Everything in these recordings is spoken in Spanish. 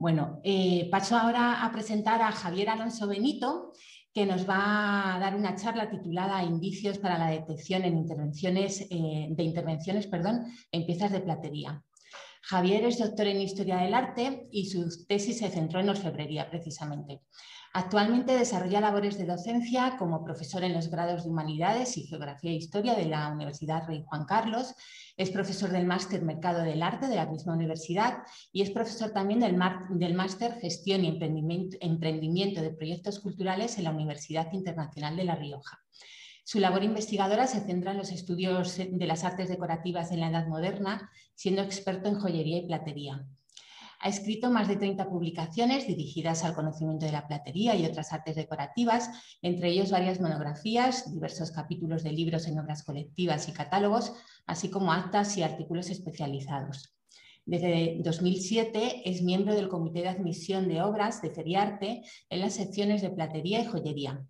Bueno, eh, paso ahora a presentar a Javier Alonso Benito, que nos va a dar una charla titulada Indicios para la detección en intervenciones, eh, de intervenciones perdón, en piezas de platería. Javier es doctor en Historia del Arte y su tesis se centró en orfebrería, precisamente. Actualmente desarrolla labores de docencia como profesor en los grados de Humanidades y Geografía e Historia de la Universidad Rey Juan Carlos, es profesor del Máster Mercado del Arte de la misma universidad y es profesor también del, Máster Gestión y Emprendimiento de Proyectos Culturales en la Universidad Internacional de La Rioja. Su labor investigadora se centra en los estudios de las artes decorativas en la Edad Moderna, siendo experto en joyería y platería. Ha escrito más de 30 publicaciones dirigidas al conocimiento de la platería y otras artes decorativas, entre ellos varias monografías, diversos capítulos de libros en obras colectivas y catálogos, así como actas y artículos especializados. Desde 2007 es miembro del Comité de Admisión de Obras de Arte en las secciones de Platería y Joyería.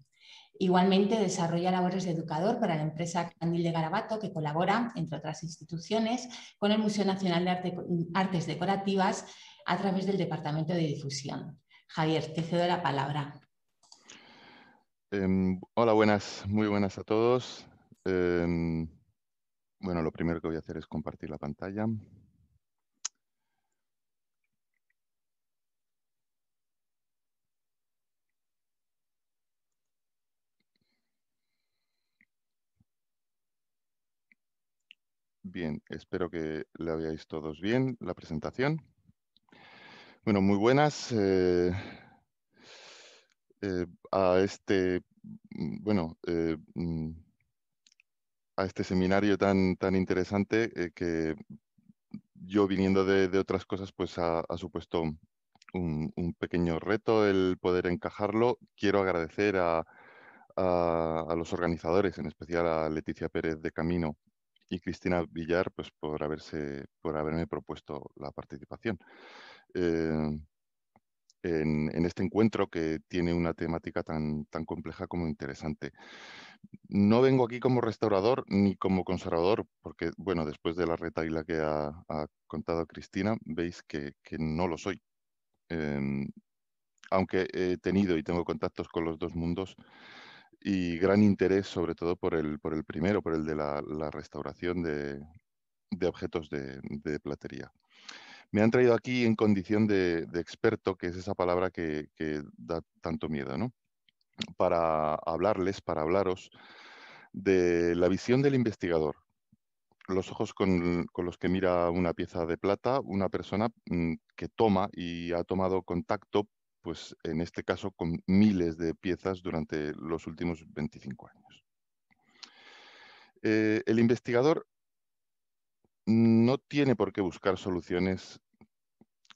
Igualmente desarrolla labores de educador para la empresa Candil de Garabato, que colabora, entre otras instituciones, con el Museo Nacional de Artes Decorativas a través del Departamento de Difusión. Javier, te cedo la palabra. Em, hola, buenas, muy buenas a todos. Em, bueno, lo primero que voy a hacer es compartir la pantalla. Bien, espero que la veáis todos bien, la presentación. Bueno, muy buenas eh, eh, a este, mm, bueno, eh, mm, a este seminario tan, tan interesante que yo viniendo de, otras cosas, pues ha, supuesto un, pequeño reto el poder encajarlo. Quiero agradecer a los organizadores, en especial a Leticia Pérez de Camino y Cristina Villar pues, por, haberse, por haberme propuesto la participación. Eh, en, este encuentro que tiene una temática tan, tan compleja como interesante. No vengo aquí como restaurador ni como conservador, porque, bueno, después de la retaila que ha, contado Cristina, veis que, no lo soy. Em, aunque he tenido y tengo contactos con los dos mundos, y gran interés sobre todo por el, por el primero, por el de la, restauración de, objetos de, platería. Me han traído aquí en condición de, experto, que es esa palabra que, da tanto miedo, ¿no? para hablarles, para hablaros de la visión del investigador, los ojos con, con, los que mira una pieza de plata, una persona mm, que toma y ha tomado contacto pues en este caso con miles de piezas durante los últimos 25 años. Eh, el investigador no tiene por qué buscar soluciones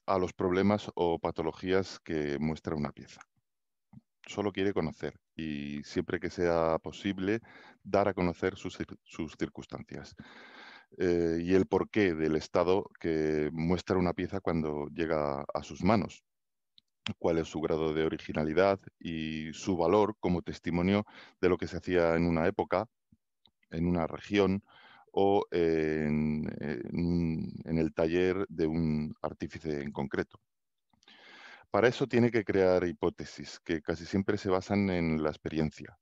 a los problemas o patologías que muestra una pieza. Solo quiere conocer y siempre que sea posible dar a conocer sus, circunstancias eh, y el porqué del estado que muestra una pieza cuando llega a sus manos cuál es su grado de originalidad y su valor como testimonio de lo que se hacía en una época, en una región o en, el taller de un artífice en concreto. Para eso tiene que crear hipótesis que casi siempre se basan en la experiencia,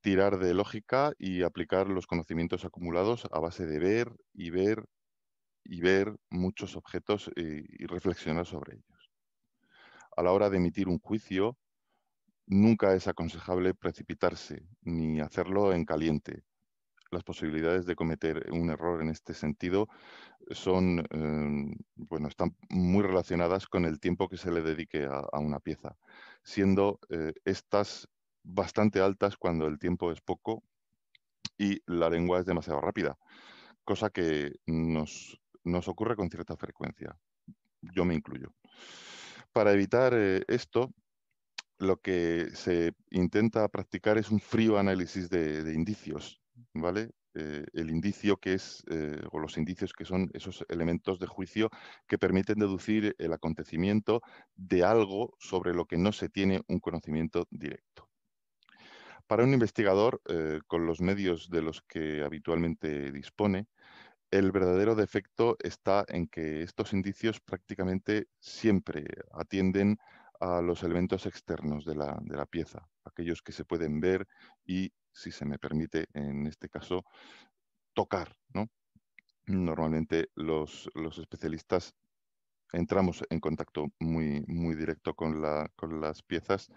tirar de lógica y aplicar los conocimientos acumulados a base de ver y ver y ver muchos objetos y reflexionar sobre ellos a la hora de emitir un juicio, nunca es aconsejable precipitarse ni hacerlo en caliente. Las posibilidades de cometer un error en este sentido son, eh, bueno, están muy relacionadas con el tiempo que se le dedique a, una pieza, siendo eh, estas bastante altas cuando el tiempo es poco y la lengua es demasiado rápida, cosa que nos ocurre con cierta frecuencia. Yo me incluyo para evitar eh, esto, lo que se intenta practicar es un frío análisis de, indicios, ¿vale? Eh, el indicio que es, eh, o los indicios que son esos elementos de juicio que permiten deducir el acontecimiento de algo sobre lo que no se tiene un conocimiento directo. Para un investigador, con los medios de los que habitualmente dispone, el verdadero defecto está en que estos indicios prácticamente siempre atienden a los elementos externos de la, pieza, aquellos que se pueden ver y, si se me permite, en este caso, tocar. Normalmente los, los especialistas entramos en contacto muy, muy directo con, la, con las piezas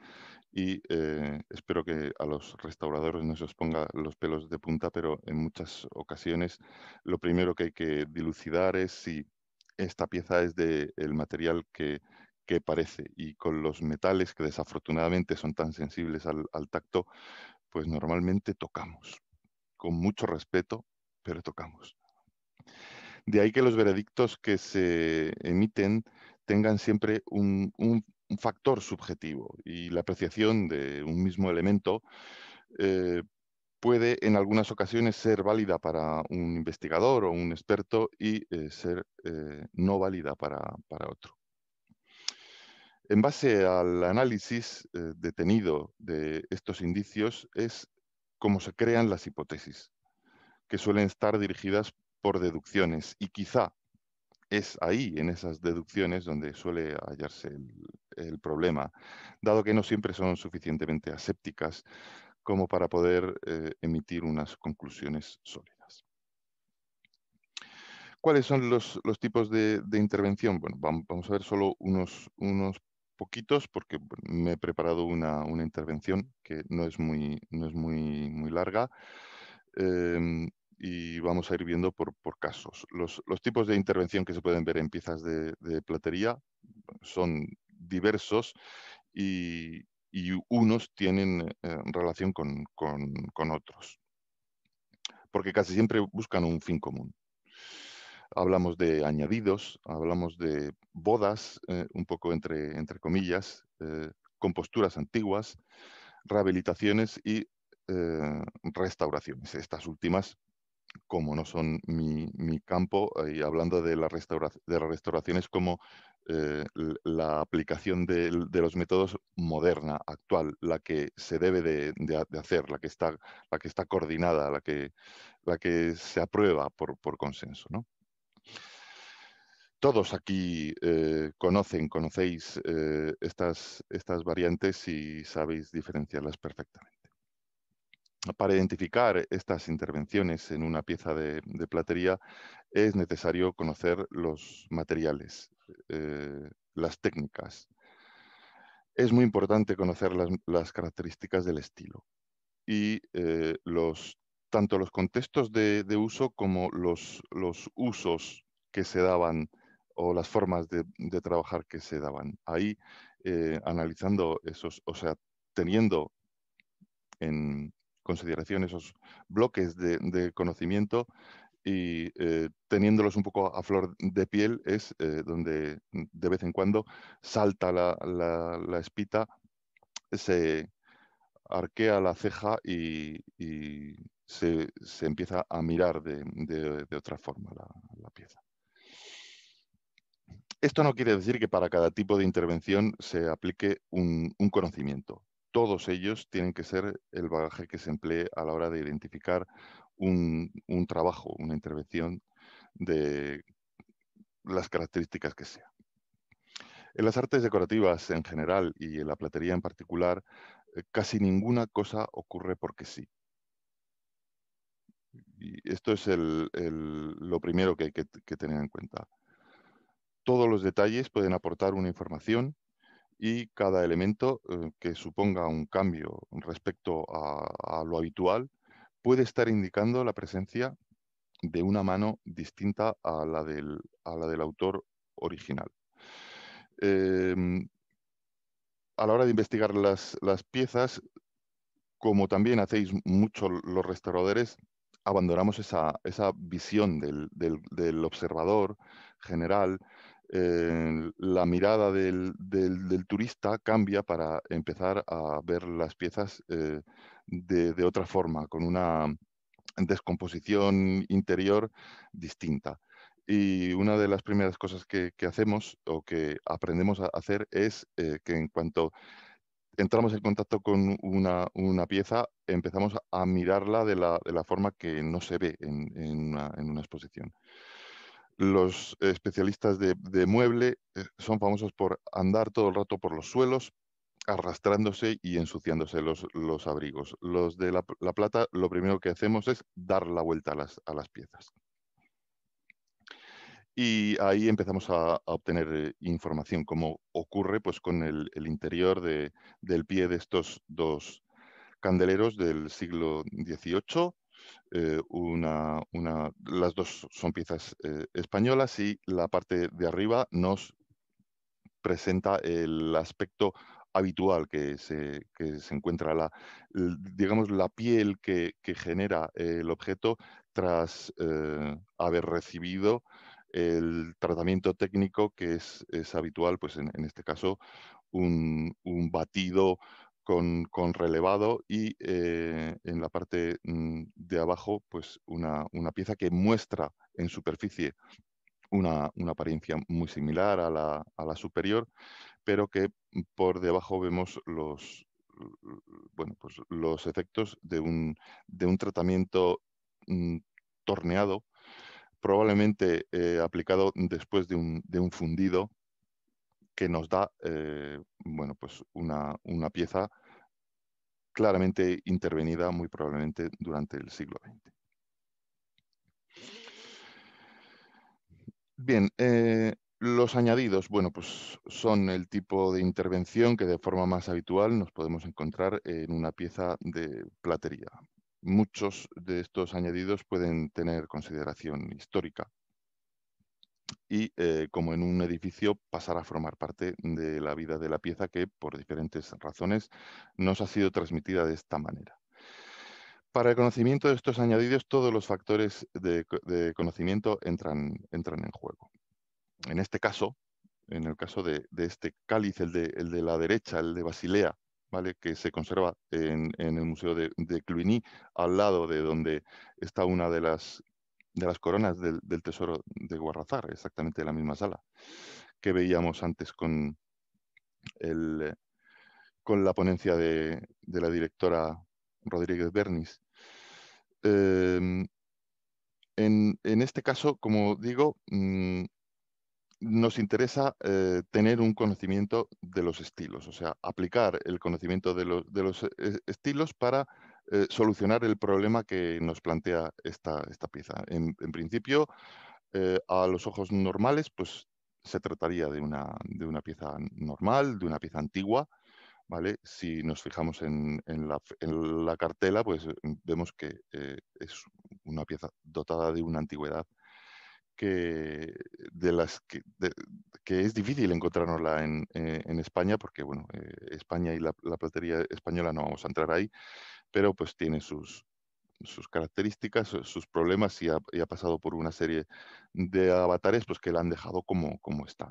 y eh, espero que a los restauradores no se os ponga los pelos de punta, pero en muchas ocasiones lo primero que hay que dilucidar es si esta pieza es del el material que, que, parece y con los metales que desafortunadamente son tan sensibles al, al tacto, pues normalmente tocamos con mucho respeto, pero tocamos. De ahí que los veredictos que se emiten tengan siempre un, factor subjetivo y la apreciación de un mismo elemento eh, puede en algunas ocasiones ser válida para un investigador o un experto y eh, ser eh, no válida para, otro. En base al análisis detenido de estos indicios es como se crean las hipótesis, que suelen estar dirigidas por deducciones y quizá es ahí, en esas deducciones, donde suele hallarse el, problema, dado que no siempre son suficientemente asépticas como para poder eh, emitir unas conclusiones sólidas. ¿Cuáles son los, tipos de, intervención? Bueno, vamos a ver solo unos, unos poquitos porque me he preparado una, intervención que no es muy, es muy, muy larga. Em, y vamos a ir viendo por, casos. Los, tipos de intervención que se pueden ver en piezas de, platería son diversos y, unos tienen eh, relación con, otros, porque casi siempre buscan un fin común. Hablamos de añadidos, hablamos de bodas, eh, un poco entre, entre comillas, eh, composturas antiguas, rehabilitaciones y restauraciones. Estas últimas como no son mi, campo, eh, y hablando de, la restauración, de las restauraciones como eh, la aplicación de, los métodos moderna, actual, la que se debe de, hacer, la que está, coordinada, la que, se aprueba por, consenso. Todos aquí eh, conocen, conocéis estas, estas variantes y sabéis diferenciarlas perfectamente para identificar estas intervenciones en una pieza de, platería es necesario conocer los materiales, eh, las técnicas. Es muy importante conocer las, características del estilo y eh, los, tanto los contextos de, uso como los, los, usos que se daban o las formas de, trabajar que se daban. Ahí, eh, analizando esos, o sea, teniendo en, consideración esos bloques de, conocimiento y eh, teniéndolos un poco a flor de piel es eh, donde de vez en cuando salta la, espita, se arquea la ceja y, se, empieza a mirar de, otra forma la, pieza. Esto no quiere decir que para cada tipo de intervención se aplique un conocimiento todos ellos tienen que ser el bagaje que se emplee a la hora de identificar un, trabajo, una intervención de las características que sea. En las artes decorativas en general y en la platería en particular, eh, casi ninguna cosa ocurre porque sí. esto es lo primero que hay que tener en cuenta. Todos los detalles pueden aportar una información y cada elemento eh, que suponga un cambio respecto a, lo habitual puede estar indicando la presencia de una mano distinta a la del, a la del autor original. Em, a la hora de investigar las, piezas, como también hacéis mucho los restauradores, abandonamos esa, visión del, observador general eh, la mirada del, turista cambia para empezar a ver las piezas eh, de, otra forma, con una descomposición interior distinta. Y una de las primeras cosas que, hacemos o que aprendemos a hacer es eh, que en cuanto entramos en contacto con una, pieza, empezamos a mirarla de la, forma que no se ve en una exposición. Los especialistas de, mueble eh, son famosos por andar todo el rato por los suelos, arrastrándose y ensuciándose los, abrigos. Los de la, plata, lo primero que hacemos es dar la vuelta a las, piezas. Y ahí empezamos a, obtener eh, información, como ocurre pues, con el, interior del pie de estos dos candeleros del siglo XVIII eh, las dos son piezas eh, españolas y la parte de arriba nos presenta el aspecto habitual que se, encuentra la, digamos, la piel que, genera el objeto tras eh, haber recibido el tratamiento técnico que es, habitual, pues en, este caso, un batido con, relevado y eh, en la parte mm, de abajo pues una, pieza que muestra en superficie una, apariencia muy similar a la, superior, pero que por debajo vemos los, pues, los efectos de un, tratamiento mm, torneado, probablemente eh, aplicado después de un, fundido que nos da eh, bueno, pues una, una, pieza claramente intervenida muy probablemente durante el siglo XX. Bien, eh, los añadidos, bueno, pues son el tipo de intervención que de forma más habitual nos podemos encontrar en una pieza de platería. Muchos de estos añadidos pueden tener consideración histórica y eh, como en un edificio pasar a formar parte de la vida de la pieza que por diferentes razones nos ha sido transmitida de esta manera. Para el conocimiento de estos añadidos, todos los factores de, conocimiento entran, entran, en juego. En este caso, en el caso de, este cáliz, el de, la derecha, el de Basilea, ¿vale? que se conserva en, en el Museo de, Cluny, al lado de donde está una de las de las coronas del, tesoro de Guarrazar, exactamente la misma sala que veíamos antes con, con la ponencia de, la directora Rodríguez Bernis. Em, en, este caso, como digo, mm, nos interesa eh, tener un conocimiento de los estilos, o sea, aplicar el conocimiento de los eh, estilos para eh, solucionar el problema que nos plantea esta, pieza. En, principio, eh, a los ojos normales, pues se trataría de una, de una pieza normal, de una pieza antigua, ¿Vale? Si nos fijamos en, en, la, cartela, pues vemos que eh, es una pieza dotada de una antigüedad que, de las que, que es difícil encontrarnosla en, España, porque bueno, España y la, la, platería española no vamos a entrar ahí, pero pues tiene sus, características, eh, sus problemas y ha, pasado por una serie de avatares pues, que la han dejado como, está.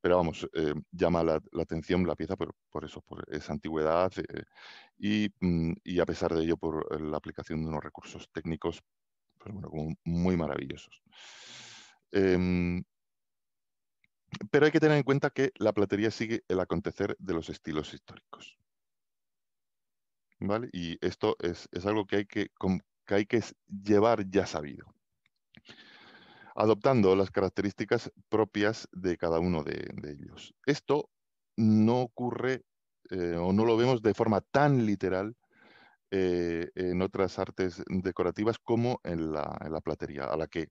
Pero vamos, eh, llama la, atención la pieza por, eso, por esa antigüedad eh, mm, y, a pesar de ello por la aplicación de unos recursos técnicos pues, bueno, muy maravillosos. Em, pero hay que tener en cuenta que la platería sigue el acontecer de los estilos históricos. Y esto es, algo que hay que, hay que llevar ya sabido, adoptando las características propias de cada uno de, ellos. Esto no ocurre eh, o no lo vemos de forma tan literal eh, en otras artes decorativas como en la, platería, a la que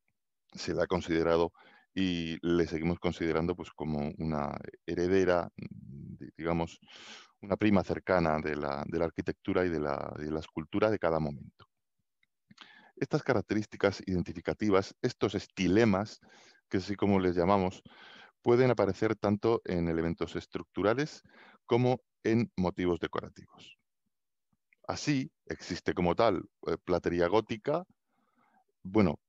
se le ha considerado y le seguimos considerando pues, como una heredera, mm, digamos, una prima cercana de la, arquitectura y de la, escultura de cada momento. Estas características identificativas, estos estilemas, que así como les llamamos, pueden aparecer tanto en elementos estructurales como en motivos decorativos. Así, existe como tal eh, platería gótica, bueno,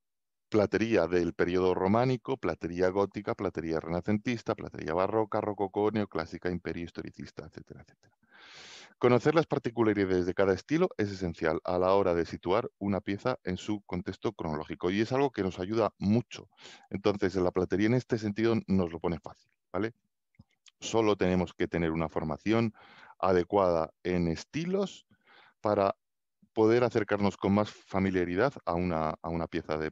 platería del periodo románico, platería gótica, platería renacentista, platería barroca, rococó, neoclásica, imperio historicista, etcétera, etcétera. Conocer las particularidades de cada estilo es esencial a la hora de situar una pieza en su contexto cronológico y es algo que nos ayuda mucho. Entonces, la platería en este sentido nos lo pone fácil, ¿vale? Solo tenemos que tener una formación adecuada en estilos para poder acercarnos con más familiaridad a una, pieza de,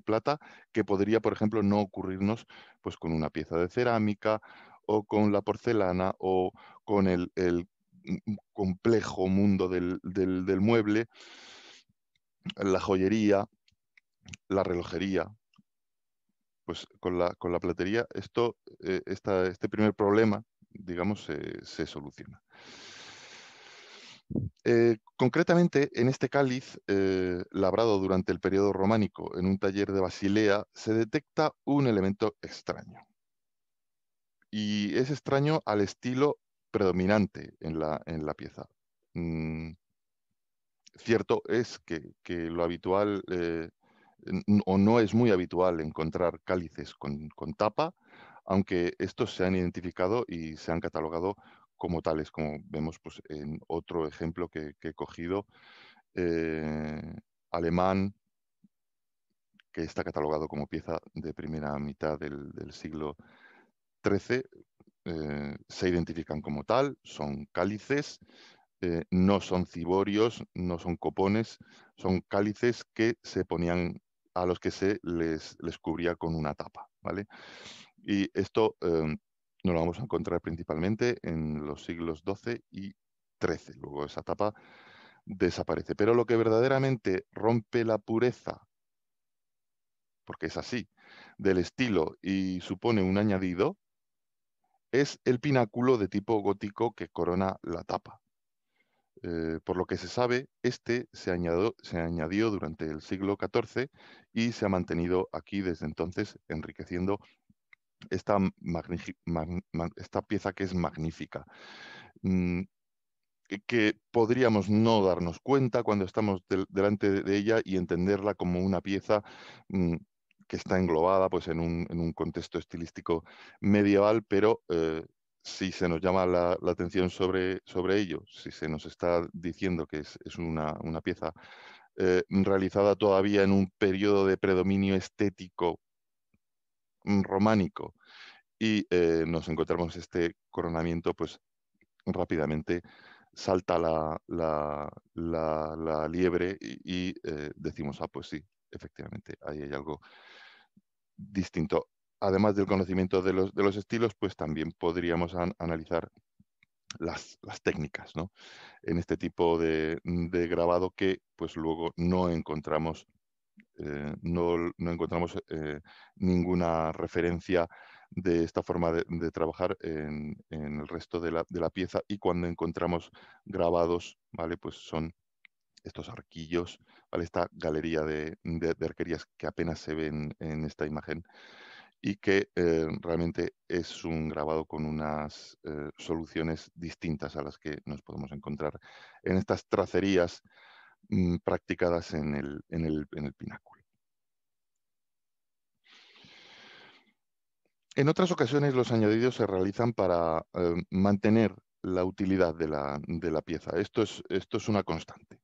plata que podría, por ejemplo, no ocurrirnos pues, con una pieza de cerámica o con la porcelana o con el, complejo mundo del, mueble, la joyería, la relojería, pues con la, platería esto, eh, este primer problema, digamos, se soluciona. Eh, concretamente, en este cáliz, eh, labrado durante el periodo románico en un taller de Basilea, se detecta un elemento extraño. Y es extraño al estilo predominante en la, pieza. Mm, cierto es que, lo habitual, eh, o no es muy habitual encontrar cálices con, con tapa, aunque estos se han identificado y se han catalogado como tales, como vemos pues, en otro ejemplo que, he cogido, eh, alemán, que está catalogado como pieza de primera mitad del, siglo XIII, eh, se identifican como tal, son cálices, eh, no son ciborios, no son copones, son cálices que se ponían a los que se les, cubría con una tapa. ¿vale? Y esto em, no lo vamos a encontrar principalmente en los siglos XII y XIII. Luego esa tapa desaparece. Pero lo que verdaderamente rompe la pureza, porque es así, del estilo y supone un añadido, es el pináculo de tipo gótico que corona la tapa. Eh, por lo que se sabe, este se, se añadió durante el siglo XIV y se ha mantenido aquí desde entonces, enriqueciendo esta, pieza que es magnífica, mm, que podríamos no darnos cuenta cuando estamos delante de ella y entenderla como una pieza mm, que está englobada pues, en, un, contexto estilístico medieval, pero eh, si se nos llama la, atención sobre, sobre, ello, si se nos está diciendo que es, una, pieza eh, realizada todavía en un periodo de predominio estético Mm, románico y eh, nos encontramos este coronamiento, pues rápidamente salta la, liebre y, eh, decimos, ah, pues sí, efectivamente, ahí hay algo distinto. Además del conocimiento de los, estilos, pues también podríamos analizar las, técnicas en este tipo de, de, grabado que pues luego no encontramos eh, no, encontramos eh, ninguna referencia de esta forma de, trabajar en, el resto de la, pieza y cuando encontramos grabados, ¿vale? Pues son estos arquillos, Esta galería de, arquerías que apenas se ven en esta imagen y que eh, realmente es un grabado con unas soluciones distintas a las que nos podemos encontrar en estas tracerías Mm, practicadas en el, pináculo. En otras ocasiones los añadidos se realizan para eh, mantener la utilidad de la, pieza. Esto es, esto es, una constante.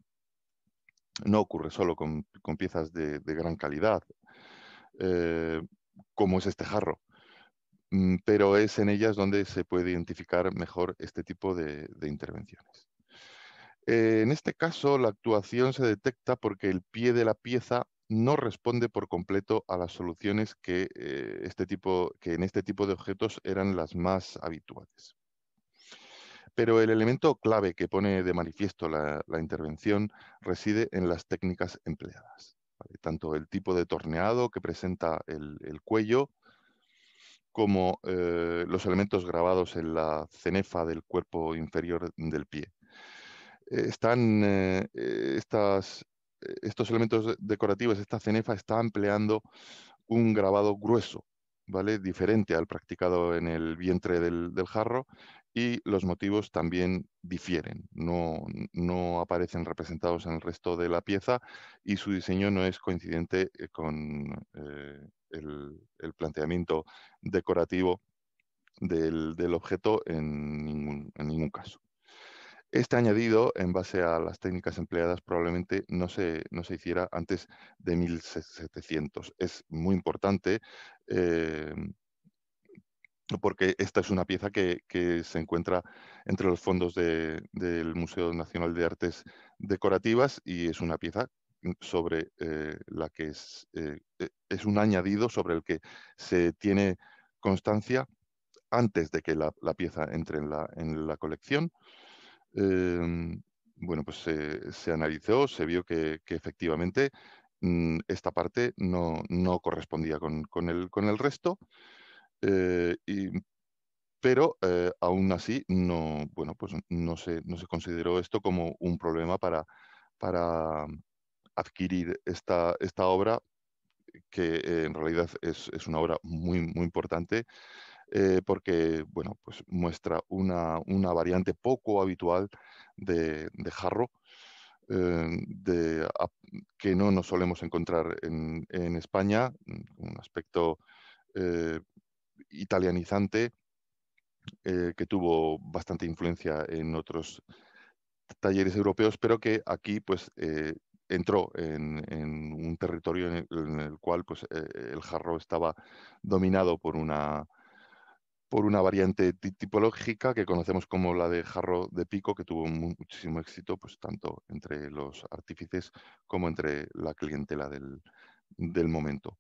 No ocurre solo con, piezas de, gran calidad, eh, como es este jarro, mm, pero es en ellas donde se puede identificar mejor este tipo de intervenciones. Eh, en este caso, la actuación se detecta porque el pie de la pieza no responde por completo a las soluciones que, eh, este en este tipo de objetos eran las más habituales. Pero el elemento clave que pone de manifiesto la, intervención reside en las técnicas empleadas. Tanto el tipo de torneado que presenta el, cuello, como eh, los elementos grabados en la cenefa del cuerpo inferior del pie. Eh, están eh, eh, estos elementos decorativos, esta cenefa está empleando un grabado grueso, ¿vale? Diferente al practicado en el vientre del, jarro y los motivos también difieren, no, aparecen representados en el resto de la pieza y su diseño no es coincidente con el, planteamiento decorativo del, objeto en ningún caso. Este añadido, en base a las técnicas empleadas, probablemente no se, hiciera antes de 1700. Es muy importante eh, porque esta es una pieza que, se encuentra entre los fondos del Museo Nacional de Artes Decorativas y es una pieza sobre eh, la que eh, e, es, un añadido sobre el que se tiene constancia antes de que la, pieza entre en la colección Em, bueno, pues se, analizó, se vio que, efectivamente mm, esta parte no, correspondía con, el, resto, eh, pero eh, aún así no, pues no, se, consideró esto como un problema para, mm, adquirir esta, obra que en realidad es, es una obra muy, muy importante eh, porque bueno, pues muestra una, variante poco habitual de, jarro. Eh, de, que no nos solemos encontrar en, España, mm, un aspecto eh, italianizante que tuvo bastante influencia en otros talleres europeos, pero que aquí pues entró en, un territorio en el, en el cual pues el jarro estaba dominado por una por una variante tipológica que conocemos como la de jarro de pico, que tuvo muchísimo éxito, pues tanto entre los artífices como entre la clientela del, momento.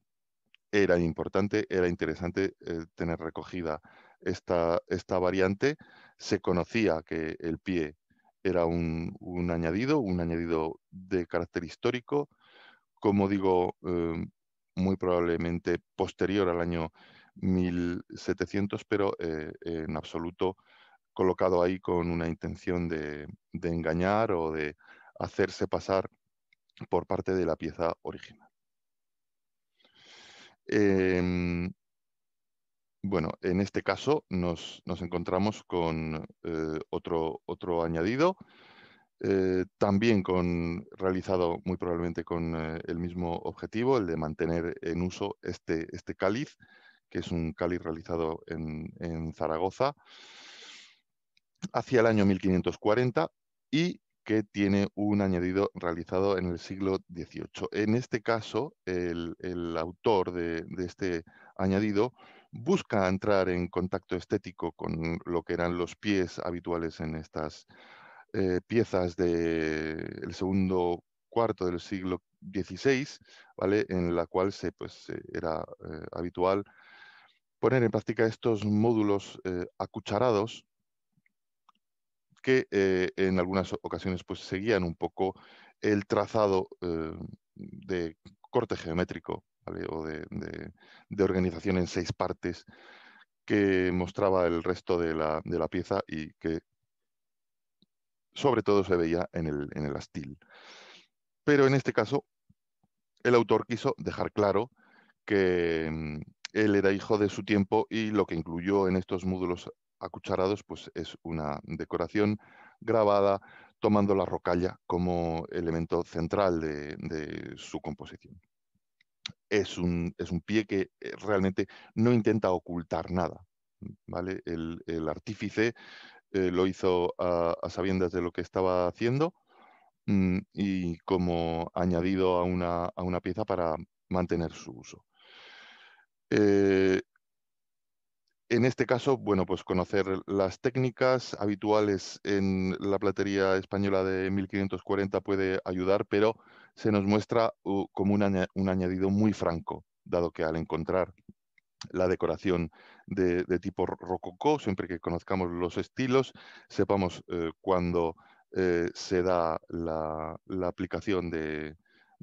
Era importante, era interesante eh, tener recogida esta, esta, variante. Se conocía que el pie era un, añadido, un añadido de carácter histórico, como digo, eh, muy probablemente posterior al año 1700, pero eh, en absoluto colocado ahí con una intención de, engañar o de hacerse pasar por parte de la pieza original. Em, bueno, en este caso nos, encontramos con eh, otro, añadido, eh, también con, realizado muy probablemente con el mismo objetivo, el de mantener en uso este, este cáliz, que es un cáliz realizado en, Zaragoza, hacia el año 1540 y que tiene un añadido realizado en el siglo XVIII. En este caso, el, autor de, este añadido busca entrar en contacto estético con lo que eran los pies habituales en estas eh, piezas del segundo cuarto del siglo XVI, en la cual se, pues, era eh, habitual poner en práctica estos módulos eh, acucharados que eh, en algunas ocasiones pues, seguían un poco el trazado eh, de corte geométrico o de, organización en seis partes que mostraba el resto de la, pieza y que sobre todo se veía en el, en el astil. Pero en este caso, el autor quiso dejar claro que mm, él era hijo de su tiempo y lo que incluyó en estos módulos acucharados pues, es una decoración grabada tomando la rocalla como elemento central de, su composición. Es un, pie que eh, realmente no intenta ocultar nada. ¿vale? El, artífice eh, lo hizo a, sabiendas de lo que estaba haciendo mm, y como añadido a una pieza para mantener su uso. Eh, en este caso, bueno, pues conocer las técnicas habituales en la platería española de 1540 puede ayudar, pero se nos muestra uh, como un, añadido muy franco, dado que al encontrar la decoración de, tipo rococó, siempre que conozcamos los estilos, sepamos eh, cuándo eh, se da la, aplicación de,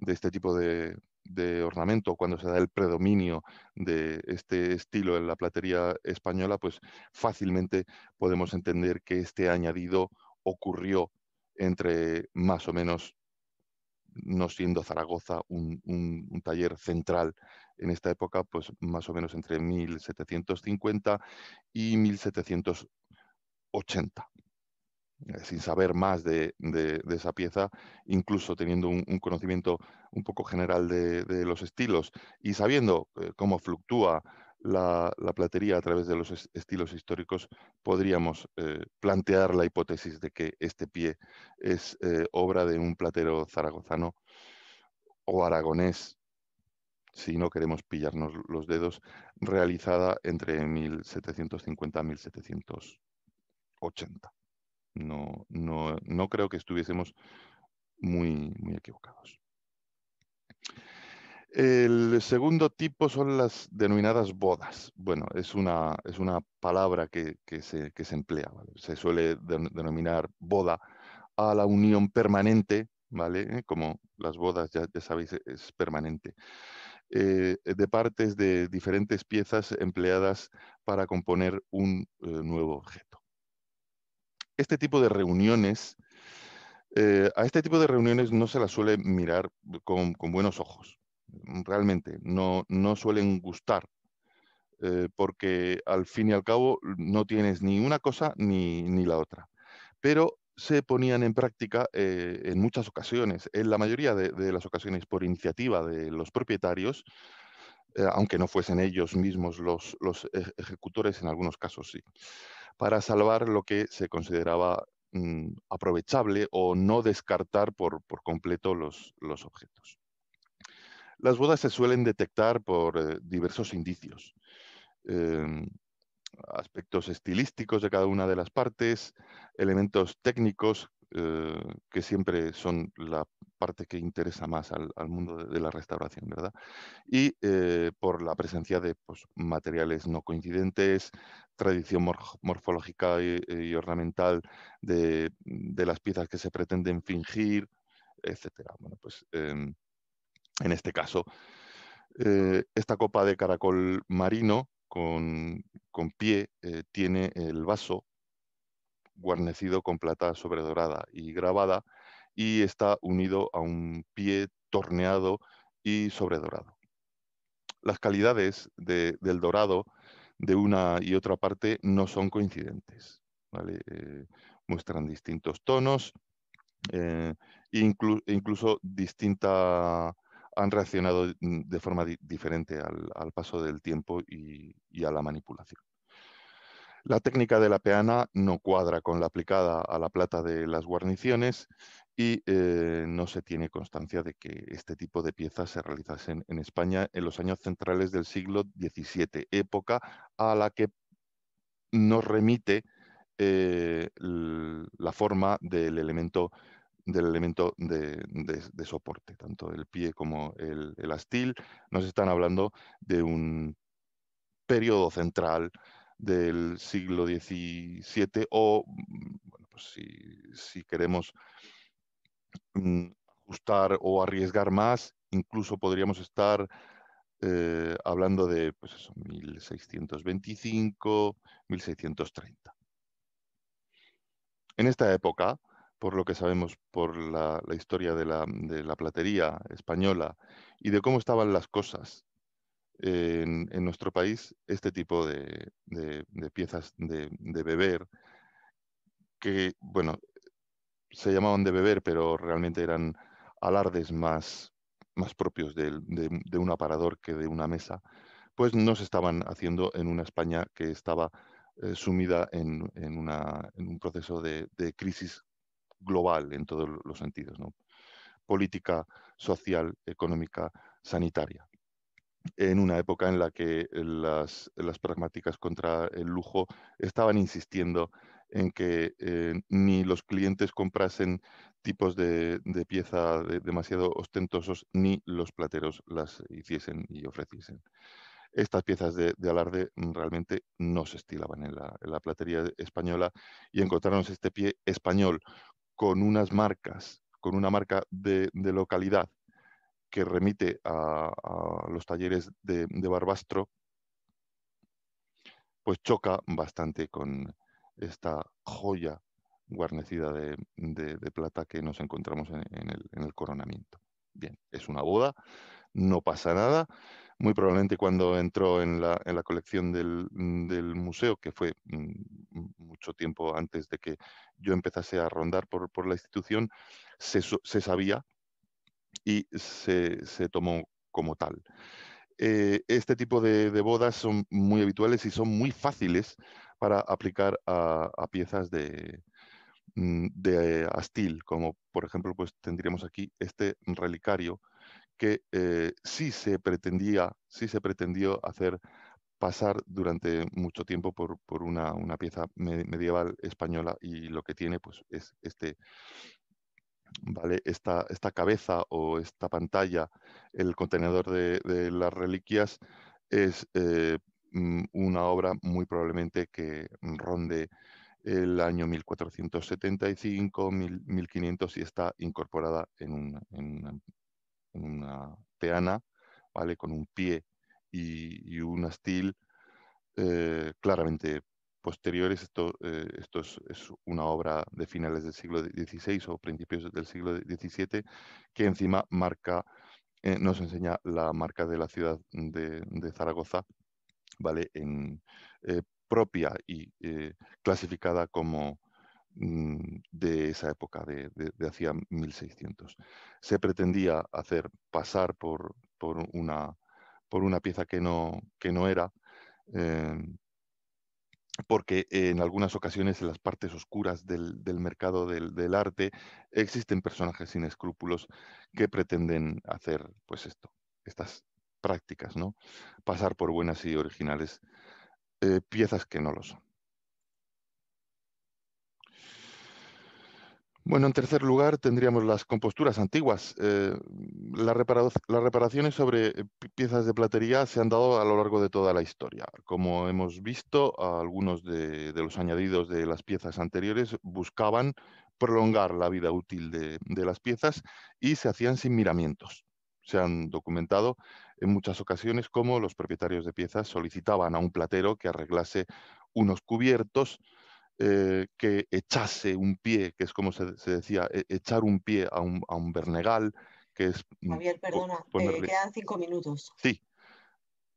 este tipo de, de ornamento, cuando se da el predominio de este estilo en la platería española, pues fácilmente podemos entender que este añadido ocurrió entre más o menos, no siendo Zaragoza un, un taller central en esta época, pues más o menos entre 1750 y 1780 sin saber más de, esa pieza, incluso teniendo un, conocimiento un poco general de, los estilos y sabiendo eh, cómo fluctúa la, platería a través de los estilos históricos, podríamos eh, plantear la hipótesis de que este pie es eh, obra de un platero zaragozano o aragonés, si no queremos pillarnos los dedos, realizada entre 1750 y 1780. No, creo que estuviésemos muy, muy equivocados. El segundo tipo son las denominadas bodas. Bueno, es una, es una palabra que, se, se, emplea. Se suele denominar boda a la unión permanente, ¿vale? Eh, como las bodas, ya, ya sabéis, e-, es permanente. Eh, de partes de diferentes piezas empleadas para componer un eh, nuevo objeto este tipo de reuniones, eh, a este tipo de reuniones no se las suele mirar con, buenos ojos, realmente, no, no suelen gustar, eh, porque al fin y al cabo no tienes ni una cosa ni, la otra. Pero se ponían en práctica eh, en muchas ocasiones, en la mayoría de, las ocasiones por iniciativa de los propietarios, aunque no fuesen ellos mismos los, ejecutores, en algunos casos sí para salvar lo que se consideraba mm, aprovechable o no descartar por, completo los, objetos. Las bodas se suelen detectar por eh, diversos indicios. Em, aspectos estilísticos de cada una de las partes, elementos técnicos eh, que siempre son la parte que interesa más al, mundo de, la restauración, ¿verdad? Y eh, por la presencia de pues, materiales no coincidentes, tradición morfológica y, ornamental de, las piezas que se pretenden fingir, etc. Bueno, pues em, en este caso, eh, esta copa de caracol marino con pie tiene el vaso guarnecido con plata sobredorada y grabada y está unido a un pie torneado y sobredorado. Las calidades del dorado de una y otra parte no son coincidentes. Eh, muestran distintos tonos, e incluso distinta, han reaccionado mm, de forma diferente al, paso del tiempo y a la manipulación. La técnica de la peana no cuadra con la aplicada a la plata de las guarniciones y eh, no se tiene constancia de que este tipo de piezas se realizasen en España en los años centrales del siglo XVII, época a la que nos remite eh, la forma del elemento, del elemento de, soporte, tanto el pie como el, el astil, nos están hablando de un periodo central del siglo XVII o, mm, pues si, queremos mm, ajustar o arriesgar más, incluso podríamos estar eh, hablando de 1625, pues 1630. En esta época, por lo que sabemos por la, historia de la platería española y de cómo estaban las cosas en, nuestro país este tipo de, piezas de, beber, que, bueno, se llamaban de beber, pero realmente eran alardes más, más propios de, un aparador que de una mesa, pues no se estaban haciendo en una España que estaba eh, sumida en, en, un proceso de, crisis global en todos los sentidos, política, social, económica, sanitaria en una época en la que las, pragmáticas contra el lujo estaban insistiendo en que eh, ni los clientes comprasen tipos de, pieza demasiado ostentosos, ni los plateros las hiciesen y ofreciesen. Estas piezas de, alarde realmente no se estilaban en la, en la platería española y encontrarnos este pie español con unas marcas, con una marca de localidad que remite a, los talleres de, Barbastro, pues choca bastante con esta joya guarnecida de, plata que nos encontramos en, el, coronamiento. Bien, es una boda, no pasa nada. Muy probablemente cuando entró en la, colección del, museo, que fue mm, mucho tiempo antes de que yo empezase a rondar por, la institución, se, sabía y se, tomó como tal. Eh, este tipo de, bodas son muy habituales y son muy fáciles para aplicar a, piezas de, mm, de astil, como por ejemplo pues tendríamos aquí este relicario que eh, sí se pretendía, sí se pretendió hacer pasar durante mucho tiempo por, una, pieza medieval española y lo que tiene pues es este esta, cabeza o esta pantalla, el contenedor de, las reliquias, es eh, mm, una obra muy probablemente que ronde el año 1475, 1500 y está incorporada en una, teana, ¿vale? Con un pie y, un astil eh, claramente posteriores, esto, eh, es, una obra de finales del siglo XVI o principios del siglo XVII, que encima marca, eh, nos enseña la marca de la ciudad de, Zaragoza, ¿vale? En, eh, propia y clasificada como mm, de esa época, de, hacía 1600. Se pretendía hacer pasar por, por, una, por una pieza que no, que no era, em, porque en algunas ocasiones en las partes oscuras del, mercado del, arte existen personajes sin escrúpulos que pretenden hacer pues esto, estas prácticas, ¿no? Pasar por buenas y originales eh, piezas que no lo son. Bueno, en tercer lugar tendríamos las composturas antiguas. Eh, las, reparaciones sobre eh, piezas de platería se han dado a lo largo de toda la historia. Como hemos visto, algunos de, los añadidos de las piezas anteriores buscaban prolongar la vida útil de, de las piezas y se hacían sin miramientos. Se han documentado en muchas ocasiones cómo los propietarios de piezas solicitaban a un platero que arreglase unos cubiertos eh, que echase un pie, que es como se, decía, e, echar un pie a un, a Bernegal, que es... Mm, Javier, perdona, quedan cinco minutos. Sí,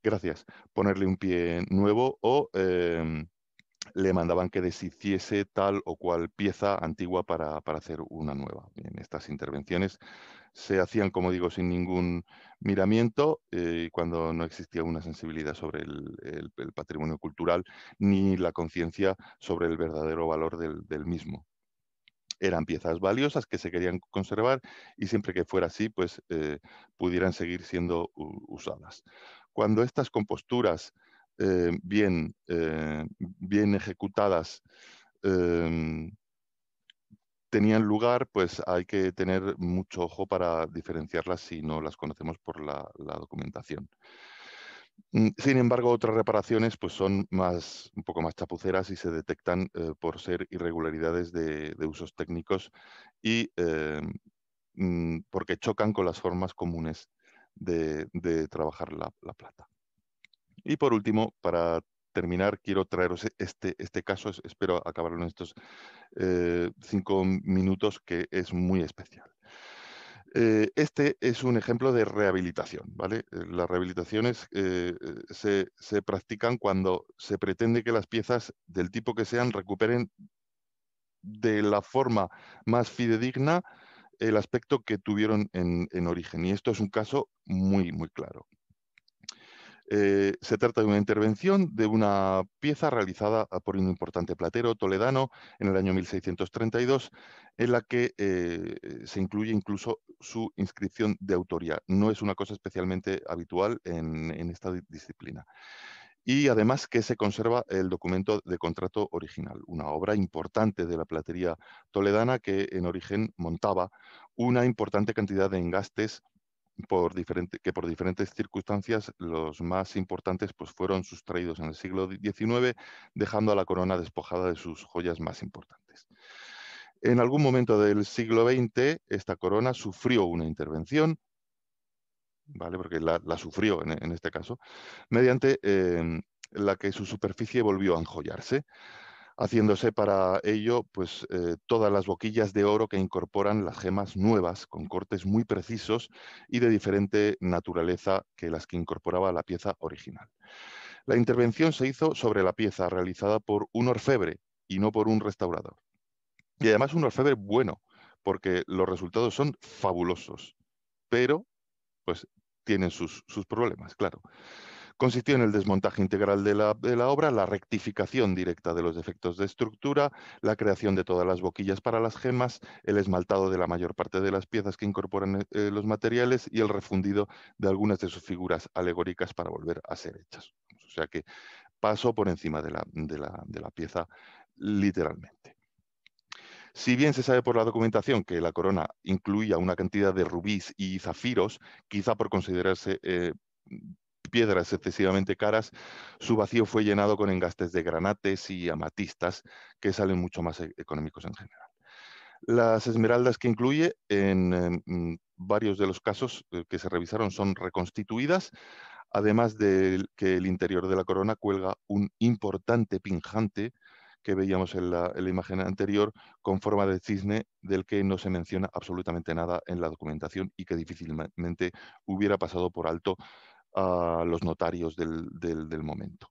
gracias. Ponerle un pie nuevo o em, le mandaban que deshiciese tal o cual pieza antigua para, hacer una nueva. estas intervenciones se hacían, como digo, sin ningún miramiento, eh, cuando no existía una sensibilidad sobre el, patrimonio cultural ni la conciencia sobre el verdadero valor del, mismo eran piezas valiosas que se querían conservar y siempre que fuera así, pues eh, pudieran seguir siendo usadas. Cuando estas composturas eh, bien, eh, bien ejecutadas em, tenían lugar, pues hay que tener mucho ojo para diferenciarlas si no las conocemos por la, documentación. Mm, sin embargo, otras reparaciones pues, son más, un poco más chapuceras y se detectan eh, por ser irregularidades de, usos técnicos y mm, porque chocan con las formas comunes de, trabajar la plata. Y por último, para terminar, quiero traeros e, este, este caso, espero acabarlo en estos eh, cinco minutos, que es muy especial. Eh, este es un ejemplo de rehabilitación. ¿vale? Eh, las rehabilitaciones se, practican cuando se pretende que las piezas del tipo que sean recuperen de la forma más fidedigna el aspecto que tuvieron en, en, origen. Y esto es un caso muy, muy claro. Eh, se trata de una intervención de una pieza realizada por un importante platero toledano en el año 1632, en la que eh, se incluye incluso su inscripción de autoría. No es una cosa especialmente habitual en, esta disciplina. Y además que se conserva el documento de contrato original, una obra importante de la platería toledana que en origen montaba una importante cantidad de engastes por que por diferentes circunstancias los más importantes pues, fueron sustraídos en el siglo XIX, dejando a la corona despojada de sus joyas más importantes. En algún momento del siglo XX, esta corona sufrió una intervención, ¿vale? porque la, sufrió en, este caso, mediante em, la que su superficie volvió a enjollarse haciéndose para ello pues, eh, todas las boquillas de oro que incorporan las gemas nuevas, con cortes muy precisos y de diferente naturaleza que las que incorporaba la pieza original. La intervención se hizo sobre la pieza realizada por un orfebre y no por un restaurador. Y además un orfebre bueno, porque los resultados son fabulosos, pero pues tienen sus problemas, claro. Consistió en el desmontaje integral de la, obra, la rectificación directa de los defectos de estructura, la creación de todas las boquillas para las gemas, el esmaltado de la mayor parte de las piezas que incorporan eh, eh, los materiales y el refundido de algunas de sus figuras alegóricas para volver a ser hechas. O sea que pasó por encima de la, pieza literalmente. Si bien se sabe por la documentación que la corona incluía una cantidad de rubíes y zafiros, quizá por considerarse eh, piedras excesivamente caras, su vacío fue llenado con engastes de granates y amatistas, que salen mucho más e-, económicos en general. Las esmeraldas que incluye, en varios de los casos eh, que se revisaron, son reconstituidas, además de que el interior de la corona cuelga un importante pinjante que veíamos en la, imagen anterior con forma de cisne del que no se menciona absolutamente nada en la documentación y que difícilmente hubiera pasado por alto a los notarios del, momento.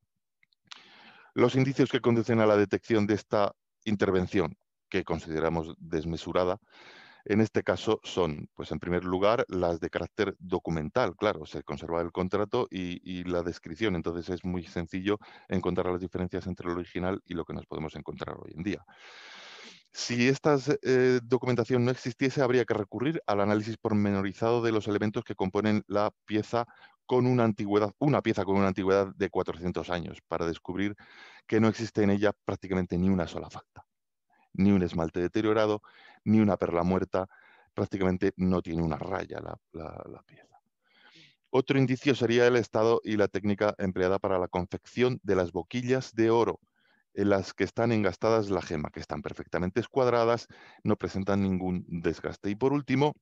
Los indicios que conducen a la detección de esta intervención, que consideramos desmesurada, en este caso son, pues en primer lugar, las de carácter documental, claro, se conserva el contrato y, la descripción, entonces es muy sencillo encontrar las diferencias entre lo original y lo que nos podemos encontrar hoy en día. Si esta eh, documentación no existiese, habría que recurrir al análisis pormenorizado de los elementos que componen la pieza con una antigüedad, una pieza con una antigüedad de 400 años, para descubrir que no existe en ella prácticamente ni una sola falta, ni un esmalte deteriorado, ni una perla muerta, prácticamente no tiene una raya la, la pieza. Otro indicio sería el estado y la técnica empleada para la confección de las boquillas de oro, en las que están engastadas la gema, que están perfectamente escuadradas, no presentan ningún desgaste. Y por último,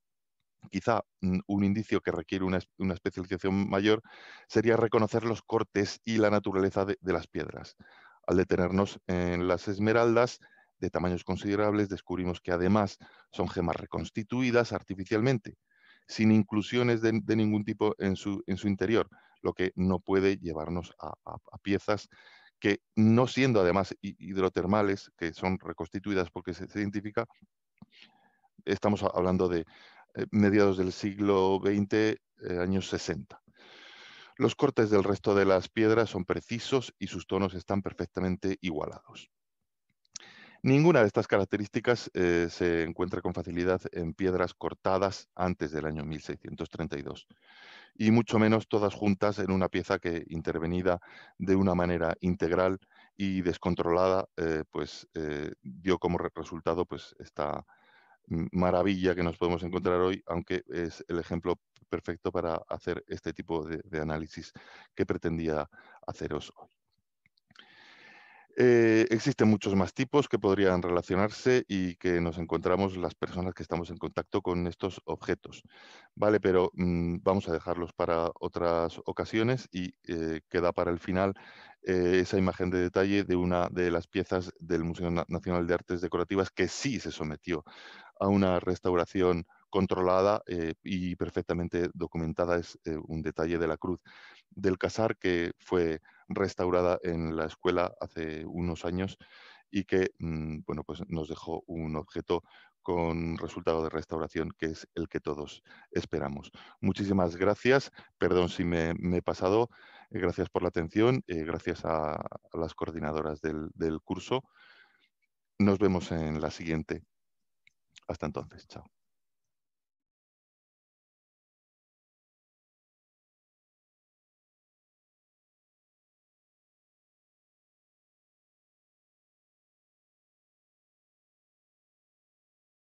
quizá mm, un indicio que requiere una, especialización mayor sería reconocer los cortes y la naturaleza de, las piedras. Al detenernos en las esmeraldas de tamaños considerables, descubrimos que además son gemas reconstituidas artificialmente, sin inclusiones de, ningún tipo en su, interior, lo que no puede llevarnos a, piezas que no siendo además hidrotermales, que son reconstituidas porque se identifica, estamos hablando de, eh, mediados del siglo XX, eh, años 60. Los cortes del resto de las piedras son precisos y sus tonos están perfectamente igualados. Ninguna de estas características eh, se encuentra con facilidad en piedras cortadas antes del año 1632, y mucho menos todas juntas en una pieza que, intervenida de una manera integral y descontrolada, pues dio como resultado pues, esta, maravilla que nos podemos encontrar hoy, aunque es el ejemplo perfecto para hacer este tipo de, análisis que pretendía haceros hoy. Eh, existen muchos más tipos que podrían relacionarse y que nos encontramos las personas que estamos en contacto con estos objetos. Vale, pero mm, vamos a dejarlos para otras ocasiones y eh, queda para el final eh, esa imagen de detalle de una de las piezas del Museo Nacional de Artes Decorativas que sí se sometió a una restauración controlada eh, y perfectamente documentada. Es eh, un detalle de la cruz del Casar que fue restaurada en la escuela hace unos años y que mm, bueno, pues nos dejó un objeto con resultado de restauración, que es el que todos esperamos. Muchísimas gracias. Perdón si me, he pasado. Eh, gracias por la atención. Eh, gracias a, las coordinadoras del curso. Nos vemos en la siguiente. Hasta entonces. Chao.